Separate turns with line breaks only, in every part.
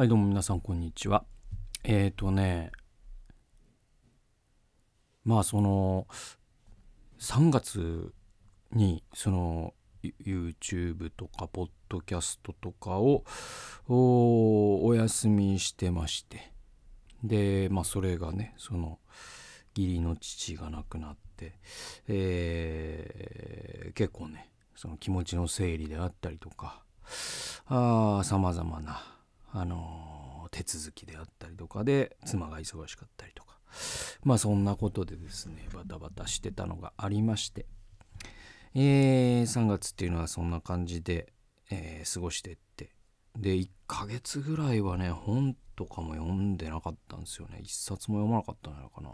はいどうも皆さんこんにちは。えっ、ー、とねまあその3月にその YouTube とかポッドキャストとかをお休みしてましてでまあそれがねその義理の父が亡くなって、えー、結構ねその気持ちの整理であったりとかさまざまなあの手続きであったりとかで妻が忙しかったりとかまあそんなことでですねバタバタしてたのがありまして、えー、3月っていうのはそんな感じで、えー、過ごしてってで1ヶ月ぐらいはね本とかも読んでなかったんですよね一冊も読まなかったんじゃないかな。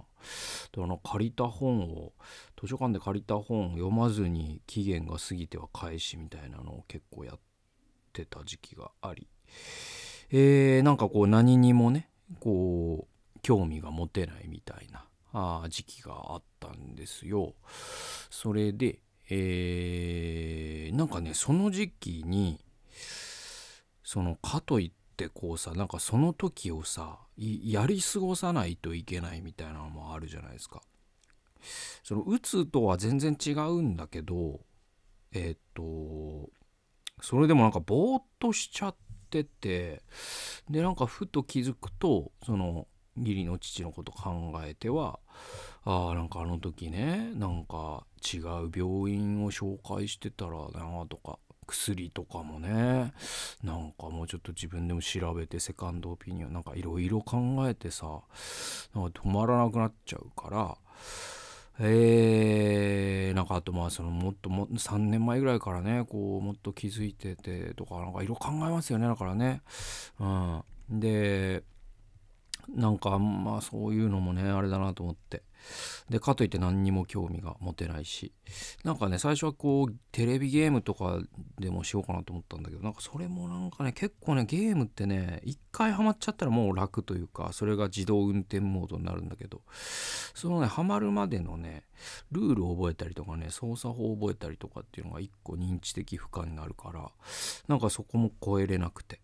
であの借りた本を図書館で借りた本を読まずに期限が過ぎては返しみたいなのを結構やってた時期がありえー、なんかこう何にもねこう興味が持てないみたいなあ時期があったんですよ。それで、えー、なんかねその時期にそのかといってこうさなんかその時をさやり過ごさないといけないみたいなのもあるじゃないですか。その鬱つとは全然違うんだけどえっ、とそれでもなんかぼーっとしちゃって。っててでなんかふと気づくとその義理の父のこと考えてはああんかあの時ねなんか違う病院を紹介してたらなとか薬とかもねなんかもうちょっと自分でも調べてセカンドオピニオンなんかいろいろ考えてさなんか止まらなくなっちゃうからえー、なんかあとまあそのもっとも3年前ぐらいからねこうもっと気づいててとかなんか色考えますよねだからね。うん、でなんかまあそういうのもねあれだなと思ってでかといって何にも興味が持てないしなんかね最初はこうテレビゲームとかでもしようかなと思ったんだけどなんかそれもなんかね結構ねゲームってね一回ハマっちゃったらもう楽というかそれが自動運転モードになるんだけどそのねハマるまでのねルールを覚えたりとかね操作法を覚えたりとかっていうのが一個認知的負荷になるからなんかそこも超えれなくて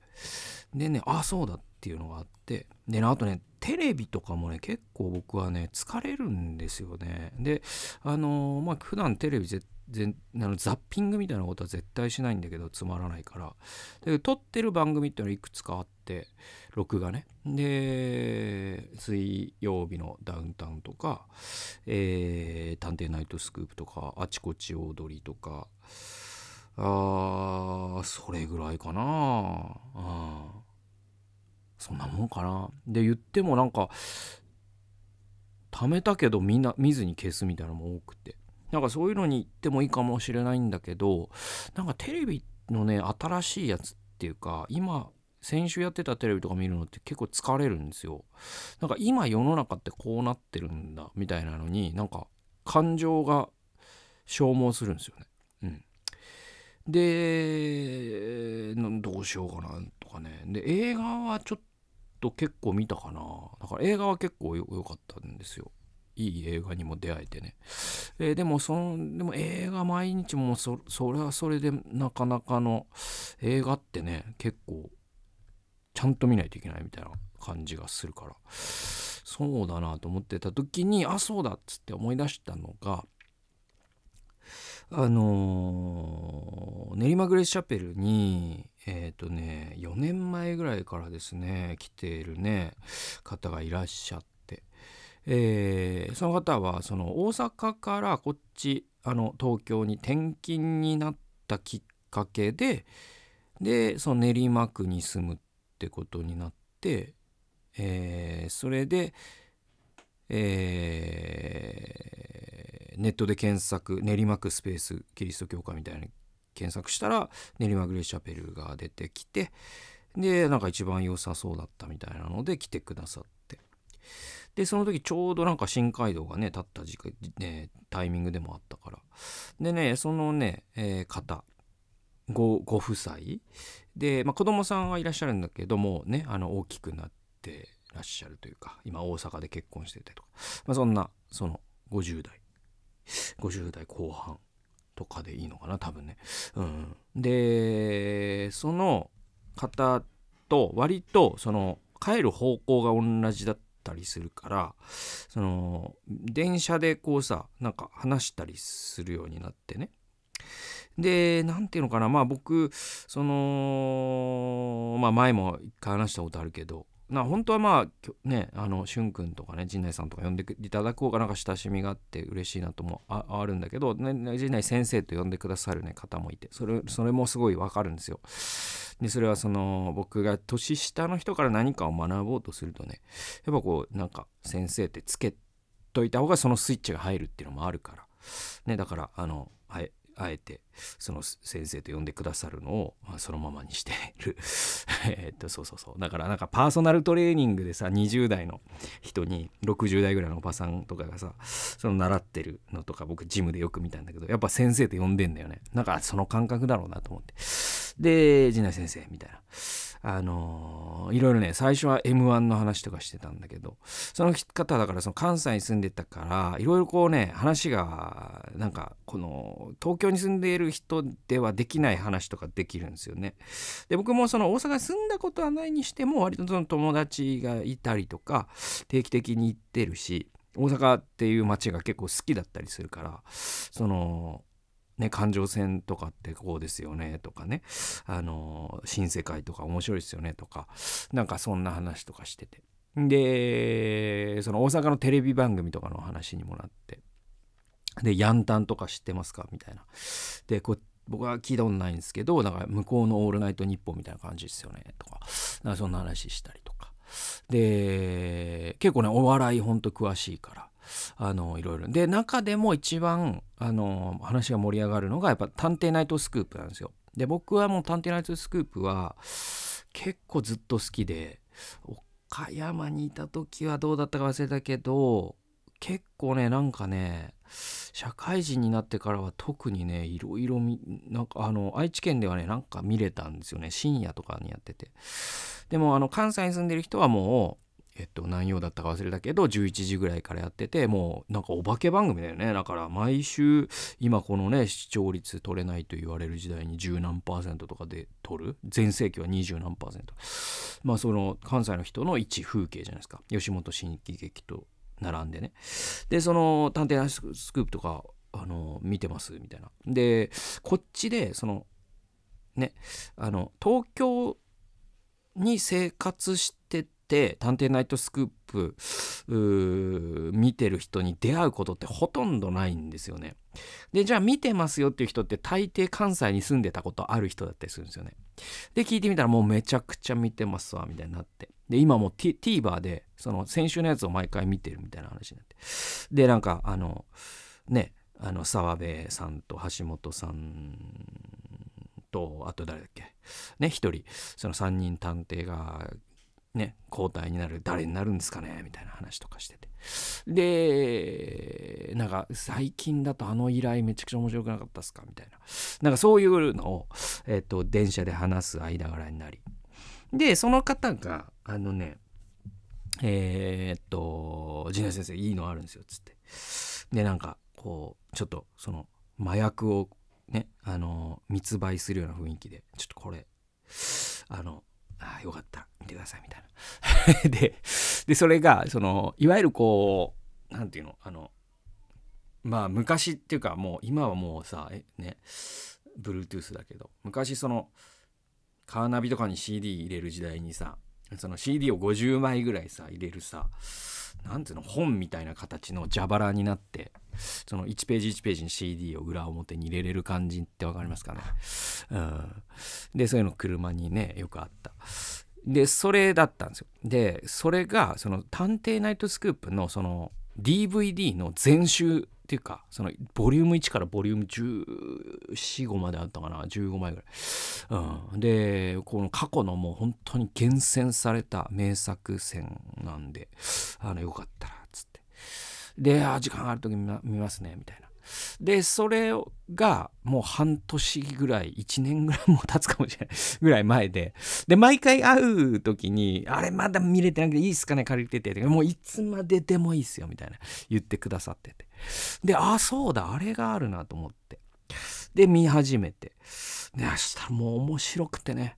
でねああそうだっていうのがあってでねあとねテレビとかもね結構僕はね疲れるんですよねであのー、まあ普段テレビ絶全あのザッピングみたいなことは絶対しないんだけどつまらないからで撮ってる番組っていうのはいくつかあって録画ねで水曜日のダウンタウンとか「えー、探偵ナイトスクープ」とか「あちこちオードリー」とかあそれぐらいかなあそんなもんかなで言ってもなんか貯めたけどみんな見ずに消すみたいなのも多くてなんかそういうのに行ってもいいかもしれないんだけどなんかテレビのね新しいやつっていうか今先週やってたテレビとか見るのって結構疲れるんですよなんか今世の中ってこうなってるんだみたいなのになんか感情が消耗するんですよねでどうしようかなとかねで映画はちょっと結構見たかなだから映画は結構良かったんですよいい映画にも出会えてね、えー、でもそのでも映画毎日もそそれはそれでなかなかの映画ってね結構ちゃんと見ないといけないみたいな感じがするからそうだなと思ってた時にあそうだっつって思い出したのがあの練馬グレースチャペルにえっ、ー、とね4年前ぐらいからですね来ているね方がいらっしゃって、えー、その方はその大阪からこっちあの東京に転勤になったきっかけででその練馬区に住むってことになって、えー、それで、えー、ネットで検索練馬区スペースキリスト教会みたいに検索したら練馬グレーシャペルが出てきてでなんか一番良さそうだったみたいなので来てくださってでその時ちょうどなんか新街道がね立った時間、ね、タイミングでもあったからでねそのね、えー、方ごご夫妻で、まあ、子供さんはいらっしゃるんだけどもねあの大きくなってらっしゃるというか今大阪で結婚してたりとか、まあ、そんなその50代50代後半とかでいいのかな多分ね。うん、でその方と割とその帰る方向が同じだったりするからその電車でこうさなんか話したりするようになってね。で、何て言うのかな、まあ僕、その、まあ前も一回話したことあるけど、な本当はまあねあのしゅんとかね陣内さんとか呼んでいただく方がなんか親しみがあって嬉しいなともああるんだけど、ね、陣内先生と呼んでくださる、ね、方もいてそれそれもすごいわかるんですよ。でそれはその僕が年下の人から何かを学ぼうとするとねやっぱこうなんか先生ってつけといた方がそのスイッチが入るっていうのもあるから、ね、だからあのはいあえてその先生と呼んでくださるのを、そのままにしている えっとそうそうそうだからなんかパーソナルトレーニングでさ20代の人に60代ぐらいのおばさんとかがさその習ってるのとか僕ジムでよく見たんだけどやっぱ先生と呼んでんだよねなんかその感覚だろうなと思ってで陣内先生みたいな。あのー、いろいろね、最初は M1 の話とかしてたんだけど、その方だからその関西に住んでたから、いろいろこうね、話が、なんか、この、東京に住んでいる人ではできない話とかできるんですよね。で、僕もその大阪に住んだことはないにしても、割とその友達がいたりとか、定期的に行ってるし、大阪っていう街が結構好きだったりするから、その、ね、環状線とかってこうですよねとかね、あの新世界とか面白いですよねとか、なんかそんな話とかしてて。で、その大阪のテレビ番組とかの話にもなって、で、ヤンタンとか知ってますかみたいな。で、こ僕は聞いたことないんですけど、んか向こうのオールナイトニッポンみたいな感じですよねとか、かそんな話したりとか。で、結構ね、お笑いほんと詳しいから。あのいろいろで中でも一番あの話が盛り上がるのがやっぱ「探偵ナイトスクープ」なんですよ。で僕はもう「探偵ナイトスクープは」結構ずっと好きで岡山にいた時はどうだったか忘れたけど結構ねなんかね社会人になってからは特にねいろいろなんかあの愛知県ではねなんか見れたんですよね深夜とかにやっててでもあの関西に住んでる人はもうえっと、何曜だったか忘れたけど11時ぐらいからやっててもうなんかお化け番組だよねだから毎週今このね視聴率取れないと言われる時代に十何パーセントとかで取る全盛期は二十何パーセントまあその関西の人の一風景じゃないですか吉本新喜劇と並んでねでその「探偵スクープ」とかあの見てますみたいなでこっちでそのねあの東京に生活してて「探偵ナイトスクープ」ー見てる人に出会うことってほとんどないんですよね。でじゃあ見てますよっていう人って大抵関西に住んでたことある人だったりするんですよね。で聞いてみたらもうめちゃくちゃ見てますわみたいになってで今もう TVer でその先週のやつを毎回見てるみたいな話になってでなんかあのねあの澤部さんと橋本さんとあと誰だっけね一人その3人探偵がね、交代になる誰になるんですかねみたいな話とかしててでなんか最近だとあの依頼めちゃくちゃ面白くなかったっすかみたいななんかそういうのを、えっと、電車で話す間柄になりでその方があのねえー、っと「陣内先生いいのあるんですよ」っつってでなんかこうちょっとその麻薬をねあの密売するような雰囲気でちょっとこれあのあよかった見てくださいみたいな で。で、それが、その、いわゆるこう、何て言うの、あの、まあ昔っていうかもう今はもうさ、えね、Bluetooth だけど、昔その、カーナビとかに CD 入れる時代にさ、その CD を50枚ぐらいさ、入れるさ、何ていうの、本みたいな形の蛇腹になって、その1ページ1ページに CD を裏表に入れれる感じって分かりますかね。うん。で、そういうの車にね、よくあった。でそれだったんですよでそれがその「探偵ナイトスクープ」のその DVD の全集っていうかそのボリューム1からボリューム1415まであったかな15枚ぐらい、うん、でこの過去のもう本当に厳選された名作戦なんであのよかったらっつってであ時間ある時見ますねみたいなでそれがもう半年ぐらい1年ぐらいもう経つかもしれない ぐらい前でで毎回会う時に「あれまだ見れてなくていいっすかね借りてて」もういつまででもいいっすよ」みたいな言ってくださっててで「ああそうだあれがあるな」と思ってで見始めてでそしたらもう面白くてね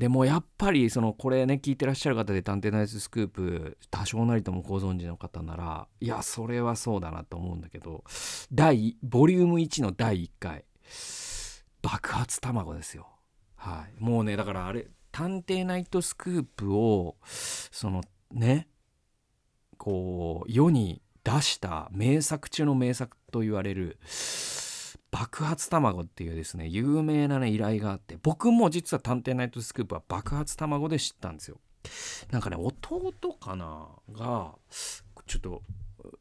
でもやっぱりそのこれね聞いてらっしゃる方で「探偵ナイススクープ」多少なりともご存知の方ならいやそれはそうだなと思うんだけど第ボリューム1の第1回爆発卵ですよ。はい、もうねだからあれ「探偵ナイトスクープ」をそのねこう世に出した名作中の名作と言われる爆発卵っていうですね有名なね依頼があって僕も実は「探偵ナイトスクープ」は爆発卵で知ったんですよなんかね弟かながちょっと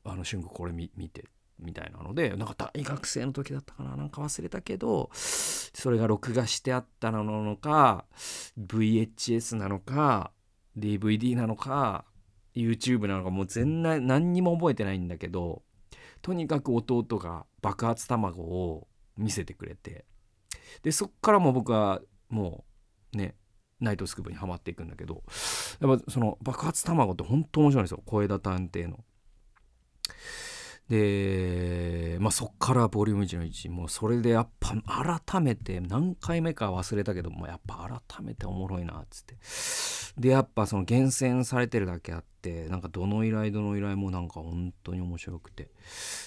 あの瞬間これ見てみたいなのでなんか大学生の時だったかななんか忘れたけどそれが録画してあったなのか VHS なのか DVD なのか YouTube なのかもう全然何にも覚えてないんだけどとにかく弟が爆発卵を見せてくれてでそっからも僕はもうねナイトスクープにはまっていくんだけどやっぱその爆発卵って本当面白いんですよ小枝探偵の。で、まあ、そっからボリューム1の1もうそれでやっぱ改めて何回目か忘れたけどもやっぱ改めておもろいなっつってでやっぱその厳選されてるだけあってなんかどの依頼どの依頼もなんか本当に面白くて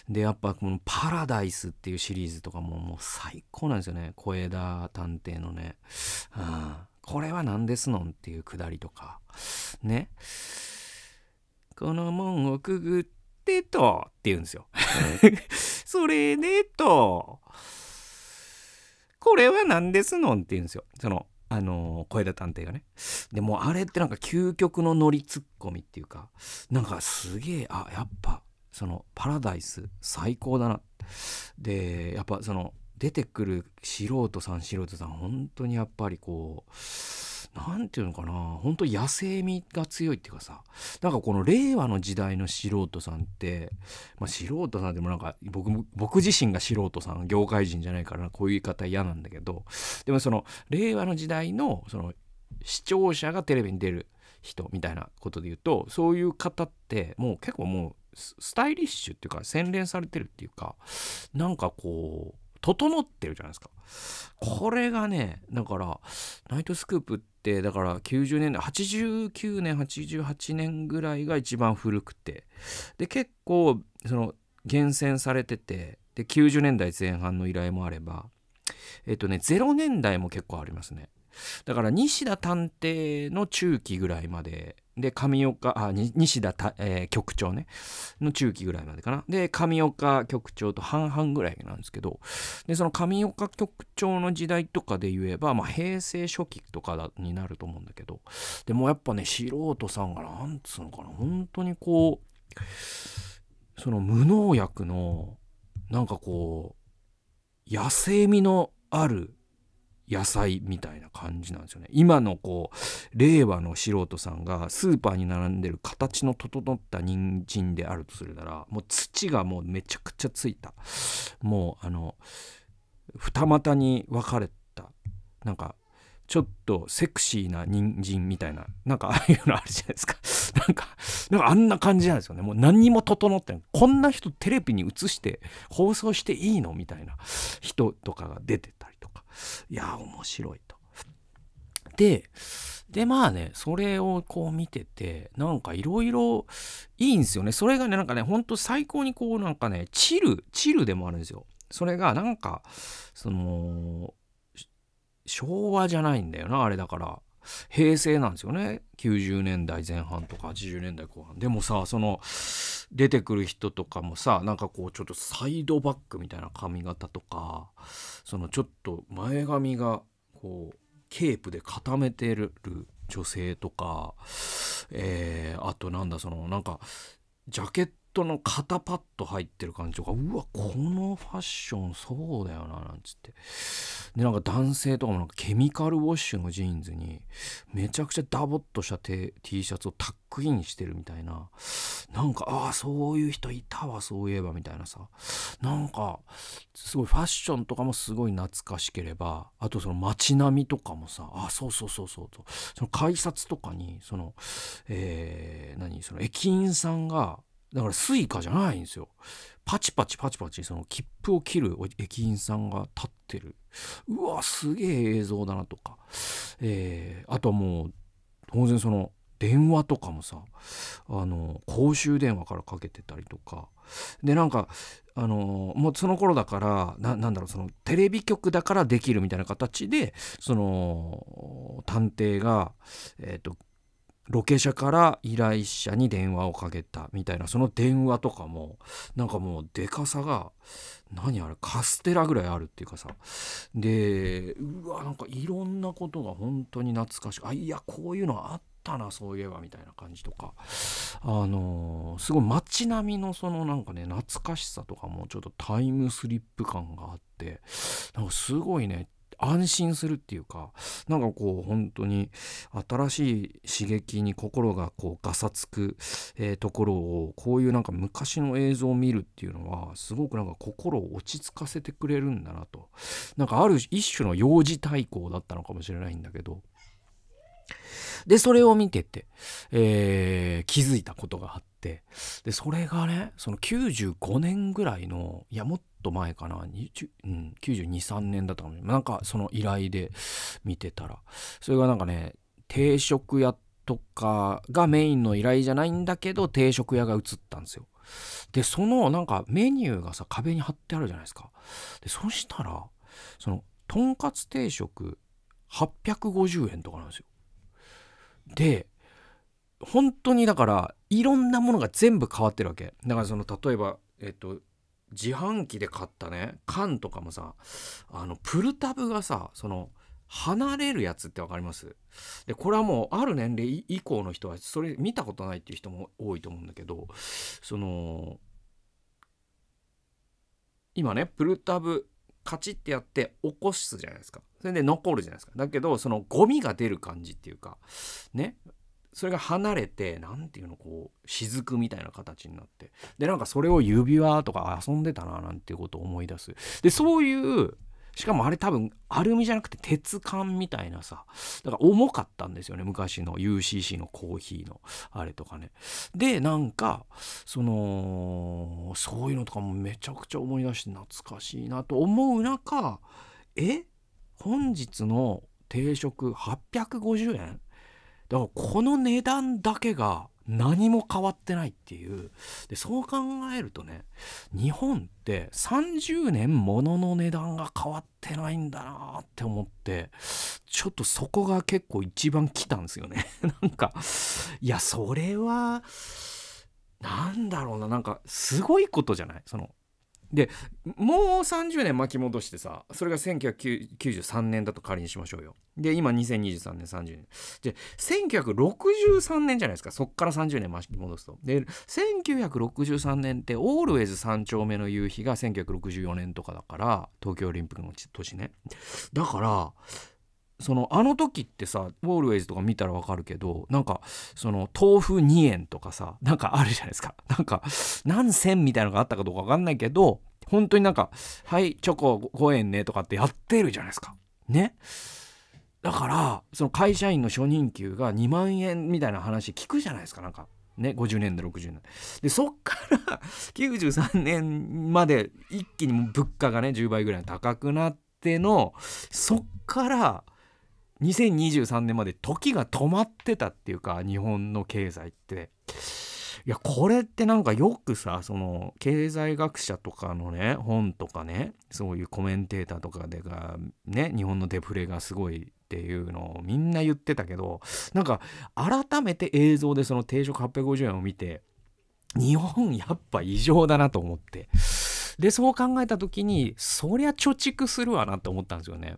でやっぱこの「パラダイス」っていうシリーズとかももう最高なんですよね小枝探偵のね、うん、これは何ですのんっていうくだりとかねこの門をくぐってってと、って言うんですよ。それでと、これは何ですのんって言うんですよ。その、あの小枝探偵がね。でもあれってなんか究極のノリツッコミっていうか、なんかすげえ、あ、やっぱ、そのパラダイス最高だな。で、やっぱその出てくる素人さん素人さん、本当にやっぱりこう、何て言うのかな本当野生味が強いっていうかさなんかこの令和の時代の素人さんって、まあ、素人さんでもなんか僕僕自身が素人さん業界人じゃないからこういう言い方嫌なんだけどでもその令和の時代のその視聴者がテレビに出る人みたいなことで言うとそういう方ってもう結構もうスタイリッシュっていうか洗練されてるっていうかなんかこう整ってるじゃないですか。これがねだからナイトスクープってってだから90年代89年88年ぐらいが一番古くてで結構その厳選されててで90年代前半の依頼もあればえっとね0年代も結構ありますねだから西田探偵の中期ぐらいまでで上岡あ西田、えー、局長ねの中期ぐらいまでかなで上岡局長と半々ぐらいなんですけどでその上岡局長の時代とかで言えば、まあ、平成初期とかになると思うんだけどでもやっぱね素人さんがなんつうのかな本当にこうその無農薬のなんかこう野生味のある野菜みたいな感じなんですよね。今のこう令和の素人さんがスーパーに並んでる形の整った人参であるとするならもう土がもうめちゃくちゃついたもうあの二股に分かれたなんかちょっとセクシーな人参みたいななんかああいうのあるじゃないですか なんかなんかあんな感じなんですよねもう何にも整ってこんな人テレビに映して放送していいのみたいな人とかが出てて。いや面白いと。で、で、まあね、それをこう見てて、なんかいろいろいいんですよね。それがね、なんかね、ほんと最高にこう、なんかね、チル、チルでもあるんですよ。それが、なんか、その、昭和じゃないんだよな、あれだから。平成なんですよね90年代前半とか80年代後半でもさその出てくる人とかもさなんかこうちょっとサイドバックみたいな髪型とかそのちょっと前髪がこうケープで固めてる女性とか、えー、あとなんだそのなんかジャケットの肩パッド入ってる感じとかうわこのファッションそうだよななんつってでなんか男性とかもなんかケミカルウォッシュのジーンズにめちゃくちゃダボっとした T, T シャツをタックインしてるみたいななんかああそういう人いたわそういえばみたいなさなんかすごいファッションとかもすごい懐かしければあとその街並みとかもさあそうそうそうそうとその改札とかにそのえー、何その駅員さんがだからスイカじゃないんですよ。パチパチパチパチその切符を切る駅員さんが立ってる。うわすげえ映像だなとか、えー、あとはもう当然その電話とかもさあの公衆電話からかけてたりとかでなんかあのもうその頃だからななんだろうそのテレビ局だからできるみたいな形でその探偵がえっ、ー、とロケ車から依頼者に電話をかけたみたいなその電話とかもなんかもうでかさが何あれカステラぐらいあるっていうかさでうわなんかいろんなことが本当に懐かしくあいやこういうのあったなそういえばみたいな感じとかあのすごい街並みのそのなんかね懐かしさとかもちょっとタイムスリップ感があってなんかすごいね安心するっていうかなんかこう本当に新しい刺激に心がこうガサつく、えー、ところをこういうなんか昔の映像を見るっていうのはすごくなんか心を落ち着かせてくれるんだなとなんかある一種の幼児対抗だったのかもしれないんだけどで、それを見てて、えー、気づいたことがあって、で、それがね、その95年ぐらいの、いや、もっと前かな、うん、92、3年だったかもななんか、その依頼で見てたら、それがなんかね、定食屋とかがメインの依頼じゃないんだけど、定食屋が映ったんですよ。で、そのなんかメニューがさ、壁に貼ってあるじゃないですか。で、そしたら、その、とんかつ定食850円とかなんですよ。で本当にだからいろんなものが全部変わってるわけだからその例えばえっと自販機で買ったね缶とかもさあのプルタブがさその離れるやつって分かりますでこれはもうある年齢以降の人はそれ見たことないっていう人も多いと思うんだけどその今ねプルタブカチッてやって起こすじゃないですかそれで残るじゃないですかだけどそのゴミが出る感じっていうかねそれが離れて何ていうのこう雫みたいな形になってでなんかそれを指輪とか遊んでたななんていうことを思い出すでそういうしかもあれ多分アルミじゃなくて鉄管みたいなさだから重かったんですよね昔の UCC のコーヒーのあれとかねでなんかそのそういうのとかもめちゃくちゃ思い出して懐かしいなと思う中え本日の定食850円だからこの値段だけが何も変わってないっていうでそう考えるとね日本って30年物の値段が変わってないんだなって思ってちょっとそこが結構一番来たんですよね なんかいやそれはなんだろうななんかすごいことじゃないそのでもう30年巻き戻してさそれが1993年だと仮にしましょうよで今2023年30年で1963年じゃないですかそっから30年巻き戻すとで1963年って「オールウェイズ三丁目の夕日」が1964年とかだから東京オリンピックの年ねだからそのあの時ってさ「ウォールウェイズ」とか見たらわかるけどなんかその豆腐2円とかさなんかあるじゃないですかなんか何千みたいなのがあったかどうかわかんないけど本当になんか「はいチョコ5円ね」とかってやってるじゃないですかねだからその会社員の初任給が2万円みたいな話聞くじゃないですかなんかね、50年で60年でそっから93年まで一気に物価がね10倍ぐらい高くなってのそっから2023年まで時が止まってたっていうか日本の経済って。いやこれってなんかよくさその経済学者とかのね本とかねそういうコメンテーターとかでがね日本のデフレがすごいっていうのをみんな言ってたけどなんか改めて映像でその定食850円を見て日本やっぱ異常だなと思ってでそう考えた時にそりゃ貯蓄するわなって思ったんですよね。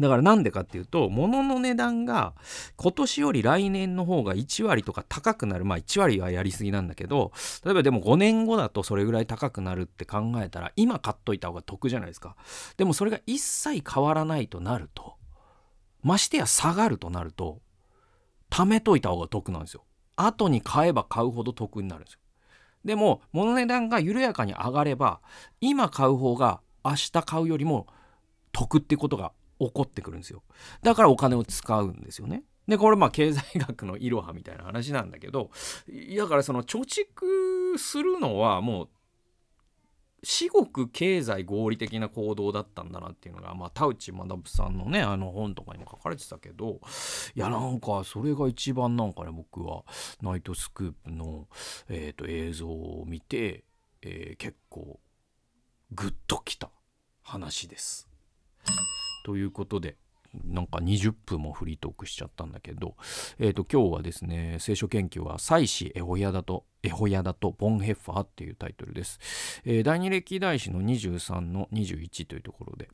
だからなんでかっていうと、物の値段が今年より来年の方が1割とか高くなる。まあ1割はやりすぎなんだけど、例えばでも5年後だとそれぐらい高くなるって考えたら、今買っといた方が得じゃないですか。でもそれが一切変わらないとなると、ましてや下がるとなると、貯めといた方が得なんですよ。後に買えば買うほど得になるんですよ。でも、物値段が緩やかに上がれば、今買う方が明日買うよりも得ってことが起こってくるんですよだからお金を使うんですよねでこれまあ経済学のいろはみたいな話なんだけどだからその貯蓄するのはもう至極経済合理的な行動だったんだなっていうのが、まあ、田内学さんのねあの本とかにも書かれてたけどいやなんかそれが一番なんかね僕は「ナイトスクープの」えー、と映像を見て、えー、結構グッときた話です。ということで、なんか20分もフリートークしちゃったんだけど、えっ、ー、と、今日はですね、聖書研究は、祭祀エホヤだと、エホヤだとボンヘッファーっていうタイトルです。えー、第二歴代史の23の21というところで、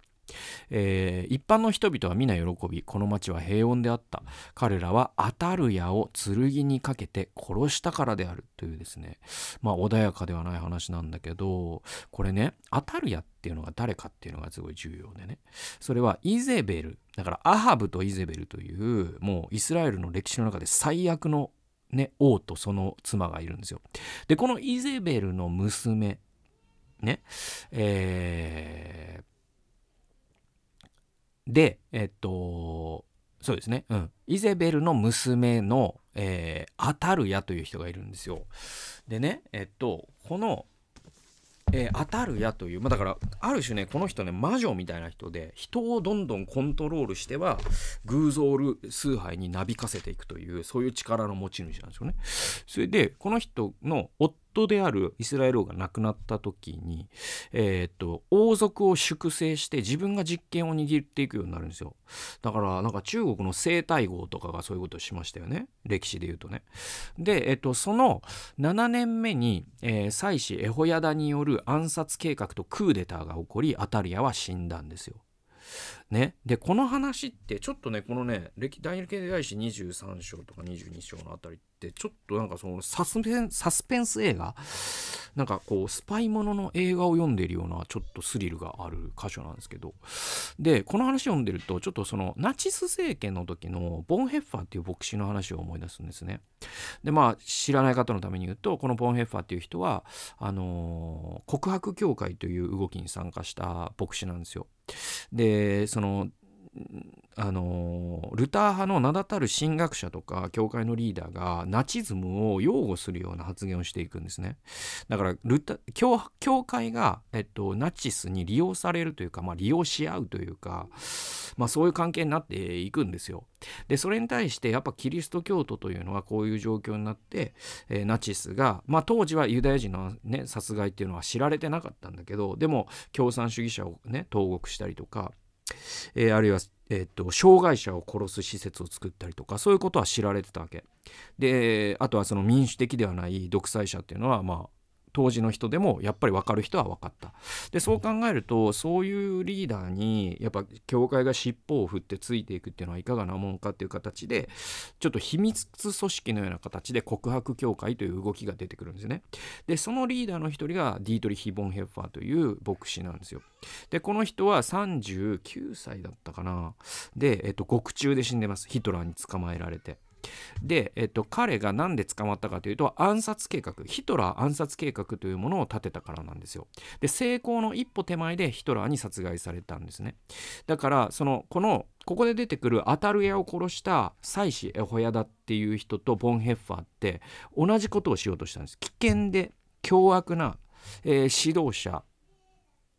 えー、一般の人々は皆喜びこの町は平穏であった彼らはアタルヤを剣にかけて殺したからであるというですねまあ穏やかではない話なんだけどこれねアタルヤっていうのが誰かっていうのがすごい重要でねそれはイゼベルだからアハブとイゼベルというもうイスラエルの歴史の中で最悪のね、王とその妻がいるんですよ。で、このイゼベルの娘、ね、えー、でえっとそうですね、うん、イゼベルの娘の、えー、アタルヤという人がいるんですよ。でねえっとこの、えー、アタルヤという、まあ、だからある種ねこの人ね魔女みたいな人で人をどんどんコントロールしては偶像崇拝になびかせていくというそういう力の持ち主なんですよね。それでこの人の夫夫であるイスラエル王が亡くなった時に、えー、と王族を粛清して自分が実権を握っていくようになるんですよだからなんか中国の西太后とかがそういうことをしましたよね歴史でいうとねで、えー、とその7年目に、えー、妻子エホヤダによる暗殺計画とクーデターが起こりアタリアは死んだんですよね、でこの話ってちょっとねこのね歴代歴代史23章とか22章のあたりってちょっとなんかそのサスペンサスペンス映画なんかこうスパイものの映画を読んでいるようなちょっとスリルがある箇所なんですけどでこの話読んでるとちょっとそのナチス政権の時のボンヘッファーっていう牧師の話を思い出すんですね。でまあ知らない方のために言うとこのボンヘッファーっていう人はあのー、告白協会という動きに参加した牧師なんですよ。でそのあのルター派の名だたる神学者とか教会のリーダーがナチズムを擁護するような発言をしていくんですねだからルタ教教会が、えっと、ナチスに利用されるというか、まあ、利用し合うというか、まあ、そういう関係になっていくんですよでそれに対してやっぱキリスト教徒というのはこういう状況になって、えー、ナチスが、まあ、当時はユダヤ人の、ね、殺害っていうのは知られてなかったんだけどでも共産主義者をね投獄したりとかえー、あるいは、えーと、と障害者を殺す施設を作ったりとかそういうことは知られてたわけであとはその民主的ではない独裁者っていうのはま当時の人でもやっぱり分かる人は分かったでそう考えるとそういうリーダーにやっぱ教会が尻尾を振ってついていくっていうのはいかがなもんかっていう形でちょっと秘密組織のような形で告白教会という動きが出てくるんですねでそのリーダーの一人がディートリヒ・ボンヘッファーという牧師なんですよでこの人は39歳だったかなで、えっと、獄中で死んでますヒトラーに捕まえられて。で、えっと、彼が何で捕まったかというと暗殺計画ヒトラー暗殺計画というものを立てたからなんですよで成功の一歩手前でヒトラーに殺害されたんですねだからそのこのここで出てくるアタルヤを殺した妻子エホヤダっていう人とボンヘッファーって同じことをしようとしたんです危険で凶悪な、えー、指導者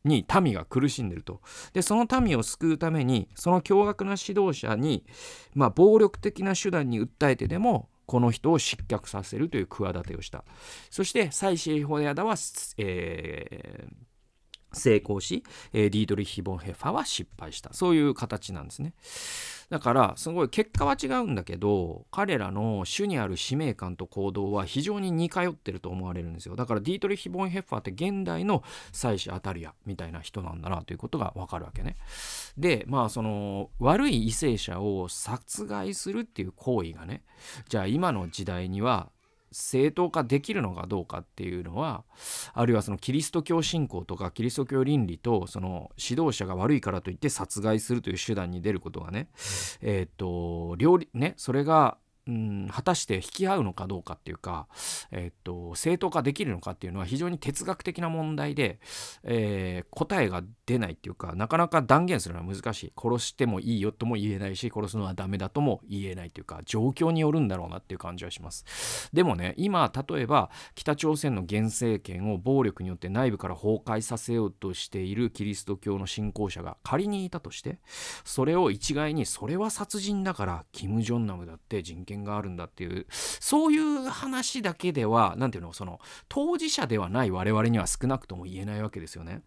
に民が苦しんでると。で、その民を救うために、その凶悪な指導者に、まあ、暴力的な手段に訴えてでも、この人を失脚させるという企てをした。そして、祭子エホヤダは、えー成功し、えー、ディードリヒ・ボンヘファは失敗したそういう形なんですねだからすごい結果は違うんだけど彼らの主にある使命感と行動は非常に似通ってると思われるんですよだからディートリヒ・ボンヘッファーって現代の妻子アタリアみたいな人なんだなということがわかるわけねでまあその悪い為政者を殺害するっていう行為がねじゃあ今の時代には正当化できるのかどうかっていうのはあるいはそのキリスト教信仰とかキリスト教倫理とその指導者が悪いからといって殺害するという手段に出ることがねえっ、ー、と両ねそれがうん果たして引き合うのかどうかっていうか、えっと正当化できるのかっていうのは非常に哲学的な問題で、えー、答えが出ないっていうかなかなか断言するのは難しい殺してもいいよとも言えないし殺すのはダメだとも言えないというか状況によるんだろうなっていう感じはしますでもね今例えば北朝鮮の現政権を暴力によって内部から崩壊させようとしているキリスト教の信仰者が仮にいたとしてそれを一概にそれは殺人だからキム・ジョンナムだって人権面があるんだっていうそういう話だけでは何ていうのその当事者ではない我々には少なくとも言えないわけですよね。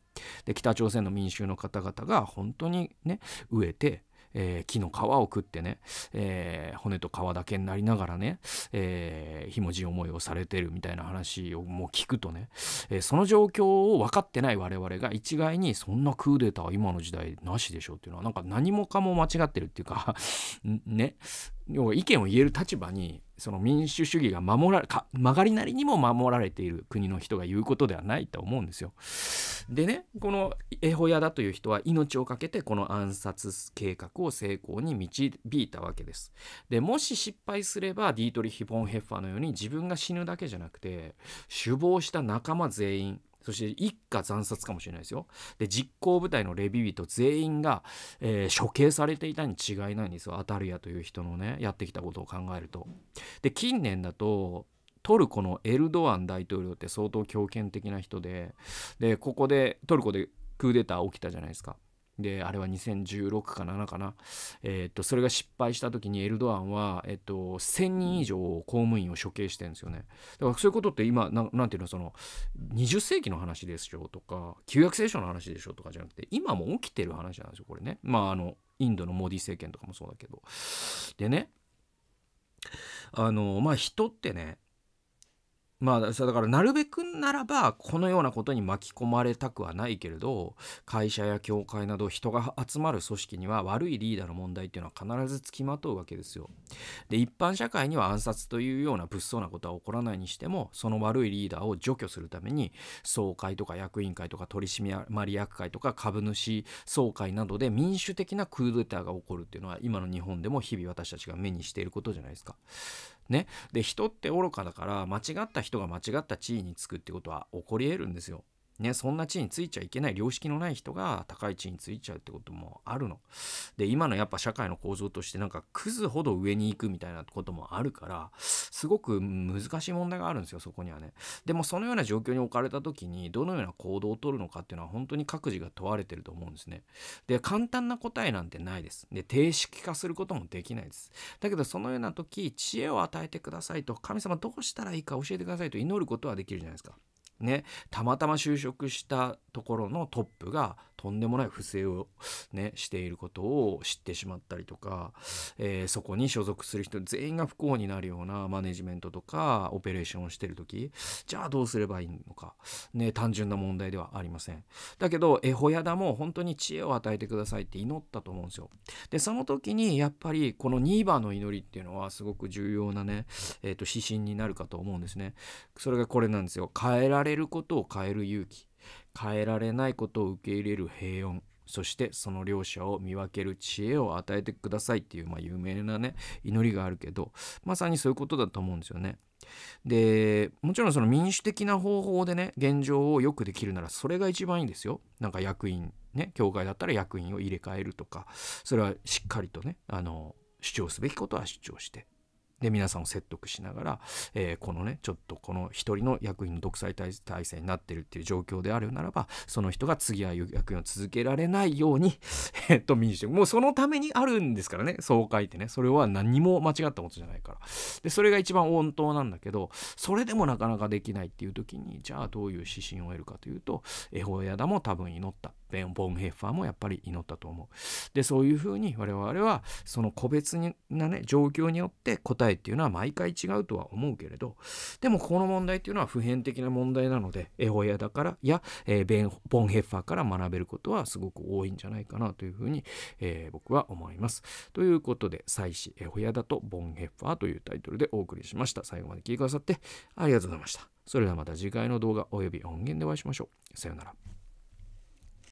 で北朝鮮の民衆の方々が本当にね飢えてえー、木の皮を食ってね、えー、骨と皮だけになりながらね、えー、ひもじい思いをされてるみたいな話をもう聞くとね、えその状況を分かってない我々が一概にそんなクーデターは今の時代なしでしょっていうのはなんか何もかも間違ってるっていうか ね要は意見を言える立場にその民主主義が守らか曲がりなりにも守られている国の人が言うことではないと思うんですよ。でねこのエホヤだという人は命を懸けてこの暗殺計画を成功に導いたわけです。でもし失敗すればディートリヒ・ボンヘッファーのように自分が死ぬだけじゃなくて首謀した仲間全員そして一家惨殺かもしれないですよ。で、実行部隊のレビィと全員が、えー、処刑されていたに違いないんですよ。アタルヤという人のね、やってきたことを考えると。で、近年だと、トルコのエルドアン大統領って相当強権的な人で、で、ここで、トルコでクーデター起きたじゃないですか。であれは2016か7かな、えっとそれが失敗した時にエルドアンは、えっと1,000人以上公務員を処刑してるんですよねだからそういうことって今ななんていうのその20世紀の話でしょとか旧約聖書の話でしょとかじゃなくて今も起きてる話なんですよこれねまああのインドのモディ政権とかもそうだけどでねあのまあ人ってねまあ、だからなるべくならばこのようなことに巻き込まれたくはないけれど会社や教会など人が集まる組織には悪いリーダーの問題っていうのは必ずつきまとうわけですよ。で一般社会には暗殺というような物騒なことは起こらないにしてもその悪いリーダーを除去するために総会とか役員会とか取締役会とか株主総会などで民主的なクーデターが起こるっていうのは今の日本でも日々私たちが目にしていることじゃないですか。ね、で人って愚かだから間違った人が間違った地位につくってことは起こり得るんですよ。ね、そんな地位についちゃいけない良識のない人が高い地位についちゃうってこともあるの。で今のやっぱ社会の構造としてなんかクズほど上に行くみたいなこともあるからすごく難しい問題があるんですよそこにはね。でもそのような状況に置かれた時にどのような行動をとるのかっていうのは本当に各自が問われてると思うんですね。で簡単な答えなんてないです。で定式化することもできないです。だけどそのような時知恵を与えてくださいと神様どうしたらいいか教えてくださいと祈ることはできるじゃないですか。ね、たまたま就職したところのトップがとんでもない不正を、ね、していることを知ってしまったりとか、えー、そこに所属する人全員が不幸になるようなマネジメントとかオペレーションをしてる時じゃあどうすればいいのか、ね、単純な問題ではありませんだけどエホヤダも本当に知恵を与えてくださいって祈ったと思うんですよでその時にやっぱりこの2番の祈りっていうのはすごく重要なね、えー、と指針になるかと思うんですねそれがこれなんですよ変えられれることを変える勇気変えられないことを受け入れる平穏そしてその両者を見分ける知恵を与えてくださいっていう、まあ、有名なね祈りがあるけどまさにそういうことだと思うんですよね。でもちろんその民主的な方法でね現状をよくできるならそれが一番いいんですよ。なんか役員ね教会だったら役員を入れ替えるとかそれはしっかりとねあの主張すべきことは主張してで皆さんを説得しながら、えー、このねちょっとこの一人の役員の独裁体制になってるっていう状況であるならばその人が次は役員を続けられないように えっと民主主義もうそのためにあるんですからねそう書いてねそれは何も間違ったことじゃないからでそれが一番本当なんだけどそれでもなかなかできないっていう時にじゃあどういう指針を得るかというと絵本屋だも多分祈ったベン・ボンヘッファーもやっぱり祈ったと思う。でそういうふうに我々はその個別なね状況によって答えっていうのは毎回違うとは思うけれどでもこの問題っていうのは普遍的な問題なのでエホヤだからや、えー、ベン・ボンヘッファーから学べることはすごく多いんじゃないかなというふうに、えー、僕は思います。ということで祭祀エホヤだとボンヘッファーというタイトルでお送りしました。最後まで聞いてくださってありがとうございました。それではまた次回の動画および音源でお会いしましょう。さようなら。